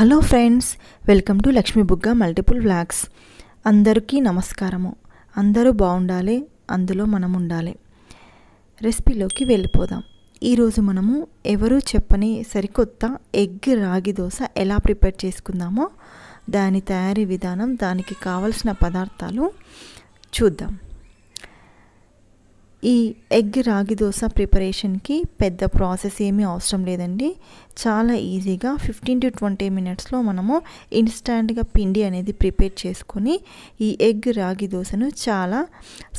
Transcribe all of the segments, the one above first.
hello friends welcome to Lakshmi Bugga multiple vlogs అందరికీ నమస్కారము అందరూ బాగుండాలి అందులో మనం ఉండాలి రెసిపీలోకి వెళ్ళిపోదాం ఈరోజు మనము ఎవరు చెప్పని సరికొత్త ఎగ్ రాగి దోశ ఎలా ప్రిపేర్ చేసుకుందామో దాని తయారీ విధానం దానికి కావలసిన పదార్థాలు చూద్దాం ఈ ఎగ్ రాగి దోశ ప్రిపరేషన్కి పెద్ద ప్రాసెస్ ఏమీ అవసరం లేదండి చాలా ఈజీగా ఫిఫ్టీన్ టు ట్వంటీ మినిట్స్లో మనము ఇన్స్టాంట్గా పిండి అనేది ప్రిపేర్ చేసుకొని ఈ ఎగ్ రాగి దోశను చాలా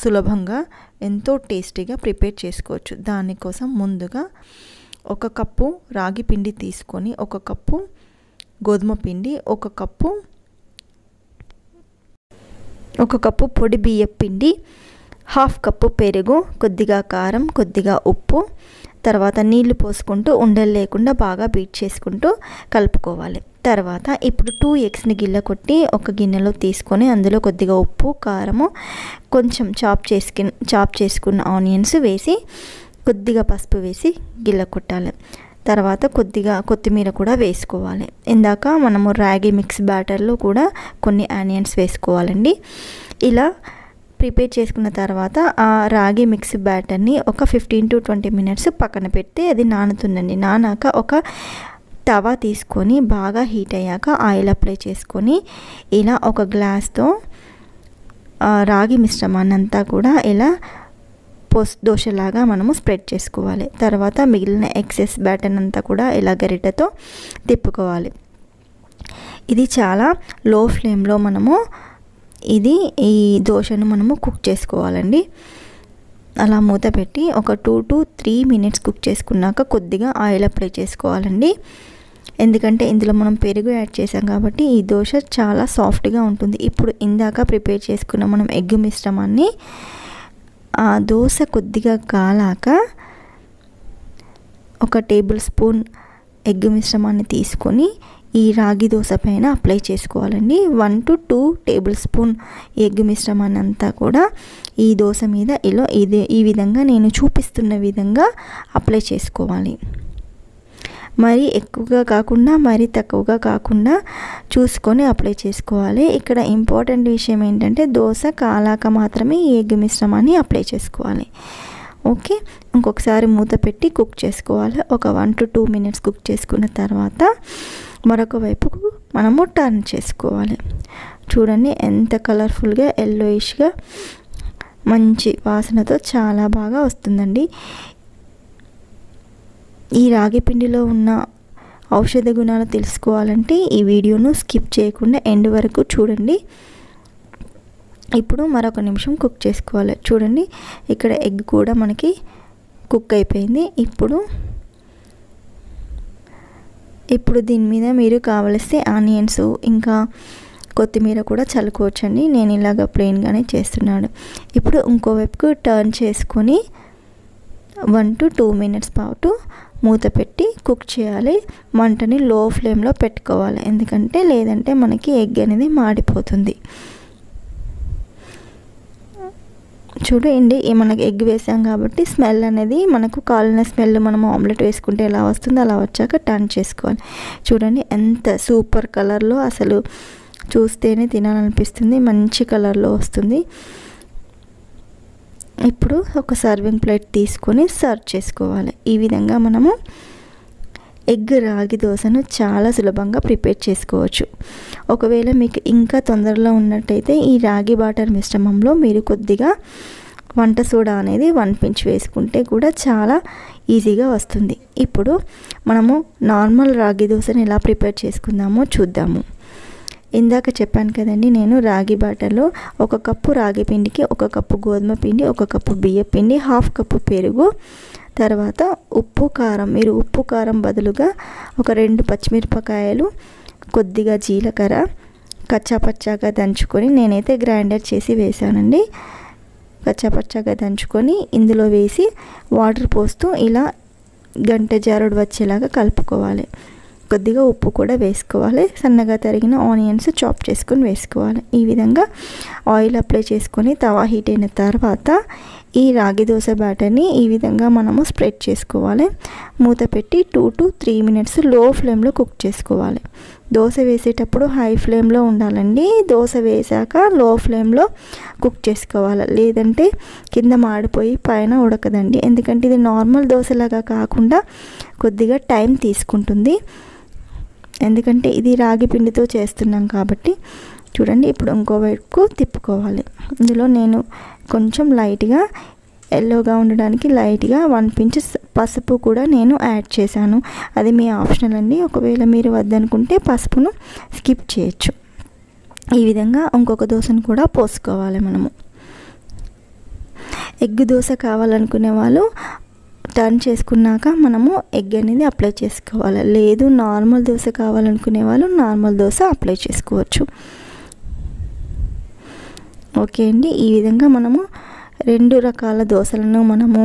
సులభంగా ఎంతో టేస్టీగా ప్రిపేర్ చేసుకోవచ్చు దానికోసం ముందుగా ఒక కప్పు రాగి పిండి తీసుకొని ఒక కప్పు గోధుమ పిండి ఒక కప్పు ఒక కప్పు పొడి బియ్య పిండి హాఫ్ కప్పు పెరుగు కొద్దిగా కారం కొద్దిగా ఉప్పు తర్వాత నీళ్లు పోసుకుంటూ ఉండలు లేకుండా బాగా బీట్ చేసుకుంటూ కలుపుకోవాలి తర్వాత ఇప్పుడు టూ ఎగ్స్ని గిల్ల కొట్టి ఒక గిన్నెలో తీసుకొని అందులో కొద్దిగా ఉప్పు కారము కొంచెం చాప్ చేసుకు చాప్ చేసుకున్న ఆనియన్స్ వేసి కొద్దిగా పసుపు వేసి గిల్ల కొట్టాలి తర్వాత కొద్దిగా కొత్తిమీర కూడా వేసుకోవాలి ఇందాక మనము రాగి మిక్స్ బ్యాటర్లో కూడా కొన్ని ఆనియన్స్ వేసుకోవాలండి ఇలా ప్రిపేర్ చేసుకున్న తర్వాత ఆ రాగి మిక్స్ బ్యాటర్ని ఒక ఫిఫ్టీన్ టు ట్వంటీ మినిట్స్ పక్కన పెడితే అది నానుతుందండి నానాక ఒక తవా తీసుకొని బాగా హీట్ అయ్యాక ఆయిల్ అప్లై చేసుకొని ఇలా ఒక గ్లాస్తో రాగి మిశ్రమాన్ని అంతా కూడా ఇలా పోస్ దోశలాగా మనము స్ప్రెడ్ చేసుకోవాలి తర్వాత మిగిలిన ఎక్సెస్ బ్యాటర్ అంతా కూడా ఇలా గరిటతో తిప్పుకోవాలి ఇది చాలా లో ఫ్లేమ్లో మనము ఇది ఈ దోశను మనము కుక్ చేసుకోవాలండి అలా మూత పెట్టి ఒక two to three minutes cook చేసుకున్నాక కొద్దిగా ఆయిల్ అప్లై చేసుకోవాలండి ఎందుకంటే ఇందులో మనం పెరుగు యాడ్ చేసాం కాబట్టి ఈ దోశ చాలా సాఫ్ట్గా ఉంటుంది ఇప్పుడు ఇందాక ప్రిపేర్ చేసుకున్న మనం ఎగ్ మిశ్రమాన్ని ఆ దోశ కొద్దిగా కాలాక ఒక టేబుల్ స్పూన్ ఎగ్ మిశ్రమాన్ని తీసుకొని ఈ రాగి దోశ పైన అప్లై చేసుకోవాలండి one to two tablespoon egg మిశ్రమాన్ని అంతా కూడా ఈ దోశ మీద ఇలా ఇదే ఈ విధంగా నేను చూపిస్తున్న విధంగా అప్లై చేసుకోవాలి మరి ఎక్కువగా కాకుండా మరి తక్కువగా కాకుండా చూసుకొని అప్లై చేసుకోవాలి ఇక్కడ ఇంపార్టెంట్ విషయం ఏంటంటే దోశ కాలాక మాత్రమే ఈ ఎగ్ మిశ్రమాన్ని అప్లై చేసుకోవాలి ఓకే ఇంకొకసారి మూత పెట్టి కుక్ చేసుకోవాలి ఒక one to two minutes cook చేసుకున్న తర్వాత మరొక వైపుకు మనము టర్న్ చేసుకోవాలి చూడండి ఎంత కలర్ఫుల్గా ఎల్లోయిష్గా మంచి వాసనతో చాలా బాగా వస్తుందండి ఈ రాగి పిండిలో ఉన్న ఔషధ గుణాలు తెలుసుకోవాలంటే ఈ వీడియోను స్కిప్ చేయకుండా ఎండ్ వరకు చూడండి ఇప్పుడు మరొక నిమిషం కుక్ చేసుకోవాలి చూడండి ఇక్కడ ఎగ్ కూడా మనకి కుక్ అయిపోయింది ఇప్పుడు ఇప్పుడు దీని మీద మీరు కావలిస్తే ఆనియన్స్ ఇంకా కొత్తిమీర కూడా చల్లుకోవచ్చండి నేను ఇలాగ ప్లెయిన్గానే చేస్తున్నాను ఇప్పుడు ఇంకోవైపుకు టర్న్ చేసుకొని వన్ టు టూ మినిట్స్ పాటు మూత పెట్టి కుక్ చేయాలి మంటని లో ఫ్లేమ్లో పెట్టుకోవాలి ఎందుకంటే లేదంటే మనకి ఎగ్ అనేది మాడిపోతుంది చూడండి మనకి ఎగ్ వేసాం కాబట్టి స్మెల్ అనేది మనకు కాలిన స్మెల్ మనం ఆమ్లెట్ వేసుకుంటే ఎలా వస్తుందో అలా వచ్చాక టర్న్ చేసుకోవాలి చూడండి ఎంత సూపర్ కలర్లో అసలు చూస్తేనే తినాలనిపిస్తుంది మంచి కలర్లో వస్తుంది ఇప్పుడు ఒక సర్వింగ్ ప్లేట్ తీసుకొని సర్వ్ చేసుకోవాలి ఈ విధంగా మనము ఎగ్ రాగి దోశను చాలా సులభంగా ప్రిపేర్ చేసుకోవచ్చు ఒకవేళ మీకు ఇంకా తొందరలో ఉన్నట్టయితే ఈ రాగి బాటర్ మిశ్రమంలో మీరు కొద్దిగా వంట సోడా అనేది వన్ పించ్ వేసుకుంటే కూడా చాలా ఈజీగా వస్తుంది ఇప్పుడు మనము నార్మల్ రాగి దోశను ఎలా ప్రిపేర్ చేసుకుందామో చూద్దాము ఇందాక చెప్పాను కదండి నేను రాగి బాటలో ఒక కప్పు రాగి పిండికి ఒక కప్పు గోధుమ పిండి ఒక కప్పు బియ్య పిండి హాఫ్ కప్పు పెరుగు తర్వాత ఉప్పు కారం మీరు ఉప్పు కారం బదులుగా ఒక రెండు పచ్చిమిరపకాయలు కొద్దిగా జీలకర్ర కచ్చాపచ్చాగా దంచుకొని నేనైతే గ్రైండర్ చేసి వేసానండి పచ్చాపచ్చాగా దంచుకొని ఇందులో వేసి వాటర్ పోస్తూ ఇలా గంట జారుడు వచ్చేలాగా కలుపుకోవాలి కొద్దిగా ఉప్పు కూడా వేసుకోవాలి సన్నగా తరిగిన ఆనియన్స్ చాప్ చేసుకొని వేసుకోవాలి ఈ విధంగా ఆయిల్ అప్లై చేసుకొని తవా హీట్ అయిన తర్వాత ఈ రాగి దోశ బ్యాటర్ని ఈ విధంగా మనము స్ప్రెడ్ చేసుకోవాలి మూత పెట్టి టూ టు త్రీ మినిట్స్ లో ఫ్లేమ్లో కుక్ చేసుకోవాలి దోశ వేసేటప్పుడు హై ఫ్లేమ్లో ఉండాలండి దోశ వేసాక లో ఫ్లేమ్లో కుక్ చేసుకోవాలి లేదంటే కింద మాడిపోయి పైన ఉడకదండి ఎందుకంటే ఇది నార్మల్ దోశలాగా కాకుండా కొద్దిగా టైం తీసుకుంటుంది ఎందుకంటే ఇది రాగి పిండితో చేస్తున్నాం కాబట్టి చూడండి ఇప్పుడు ఇంకో వైపుకు తిప్పుకోవాలి ఇందులో నేను కొంచెం లైట్గా ఎల్లోగా ఉండడానికి లైట్గా వన్ పించ్ పసుపు కూడా నేను యాడ్ చేశాను అది మీ ఆప్షనల్ అండి ఒకవేళ మీరు వద్దనుకుంటే పసుపును స్కిప్ చేయొచ్చు ఈ విధంగా ఇంకొక దోశను కూడా పోసుకోవాలి మనము ఎగ్ దోశ కావాలనుకునే వాళ్ళు టర్న్ చేసుకున్నాక మనము ఎగ్ అనేది అప్లై చేసుకోవాలి లేదు నార్మల్ దోశ కావాలనుకునే వాళ్ళు నార్మల్ దోశ అప్లై చేసుకోవచ్చు ఓకే అండి ఈ విధంగా మనము రెండు రకాల దోశలను మనము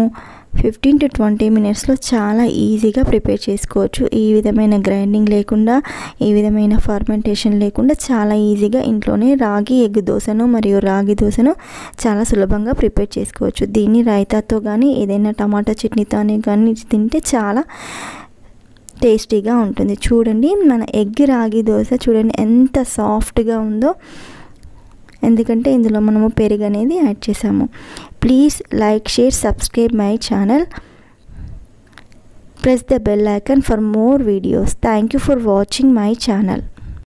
ఫిఫ్టీన్ టు ట్వంటీ మినిట్స్లో చాలా ఈజీగా ప్రిపేర్ చేసుకోవచ్చు ఈ విధమైన గ్రైండింగ్ లేకుండా ఈ విధమైన ఫర్మెంటేషన్ లేకుండా చాలా ఈజీగా ఇంట్లోనే రాగి ఎగ్ దోశను మరియు రాగి దోశను చాలా సులభంగా ప్రిపేర్ చేసుకోవచ్చు దీన్ని రైతాతో కానీ ఏదైనా టమాటా చట్నీతో కానీ తింటే చాలా టేస్టీగా ఉంటుంది చూడండి మన ఎగ్ రాగి దోశ చూడండి ఎంత సాఫ్ట్గా ఉందో ఎందుకంటే ఇందులో మనము పెరుగు అనేది యాడ్ చేసాము please like share subscribe my channel press the bell icon for more videos thank you for watching my channel